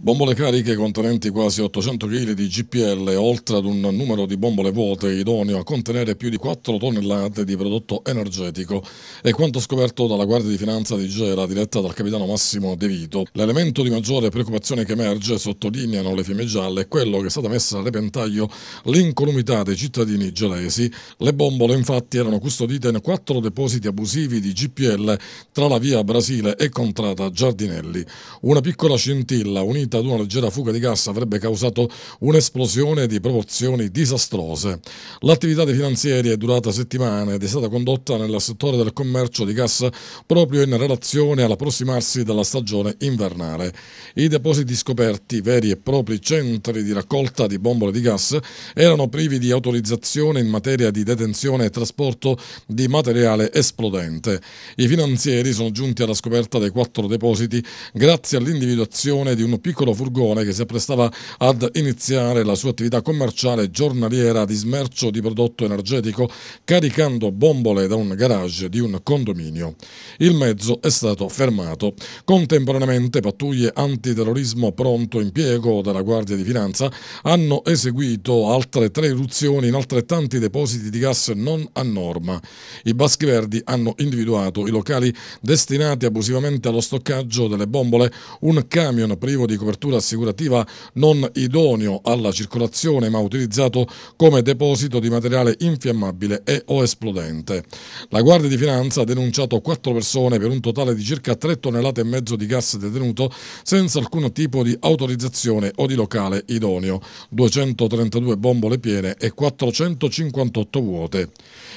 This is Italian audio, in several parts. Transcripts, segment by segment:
Bombole cariche contenenti quasi 800 kg di GPL, oltre ad un numero di bombole vuote idoneo a contenere più di 4 tonnellate di prodotto energetico, è quanto scoperto dalla Guardia di Finanza di Gera, diretta dal capitano Massimo De Vito. L'elemento di maggiore preoccupazione che emerge, sottolineano le fiamme gialle, è quello che è stata messa a repentaglio l'incolumità dei cittadini gelesi. Le bombole, infatti, erano custodite in 4 depositi abusivi di GPL tra la via Brasile e Contrada Giardinelli. Una piccola scintilla unita sconfitta ad una leggera fuga di gas avrebbe causato un'esplosione di proporzioni disastrose. L'attività dei finanzieri è durata settimane ed è stata condotta nel settore del commercio di gas proprio in relazione all'approssimarsi della stagione invernale. I depositi scoperti, veri e propri centri di raccolta di bombole di gas, erano privi di autorizzazione in materia di detenzione e trasporto di materiale esplodente. I finanzieri sono giunti alla scoperta dei quattro depositi grazie all'individuazione di un piccolo piccolo furgone che si apprestava ad iniziare la sua attività commerciale giornaliera di smercio di prodotto energetico caricando bombole da un garage di un condominio. Il mezzo è stato fermato. Contemporaneamente pattuglie antiterrorismo pronto impiego dalla Guardia di Finanza hanno eseguito altre tre irruzioni in altrettanti depositi di gas non a norma. I Baschi Verdi hanno individuato i locali destinati abusivamente allo stoccaggio delle bombole, un camion privo di copertura copertura assicurativa non idoneo alla circolazione ma utilizzato come deposito di materiale infiammabile e o esplodente. La Guardia di Finanza ha denunciato quattro persone per un totale di circa 3 tonnellate e mezzo di gas detenuto senza alcun tipo di autorizzazione o di locale idoneo, 232 bombole piene e 458 vuote.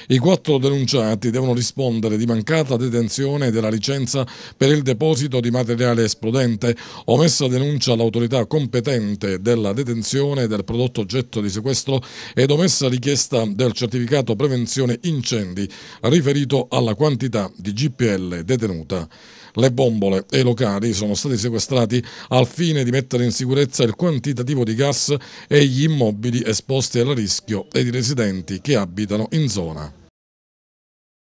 I quattro denunciati devono rispondere di mancata detenzione della licenza per il deposito di materiale esplodente, omessa denuncia denuncia all'autorità competente della detenzione del prodotto oggetto di sequestro ed omessa richiesta del certificato prevenzione incendi riferito alla quantità di GPL detenuta. Le bombole e i locali sono stati sequestrati al fine di mettere in sicurezza il quantitativo di gas e gli immobili esposti al rischio ed i residenti che abitano in zona.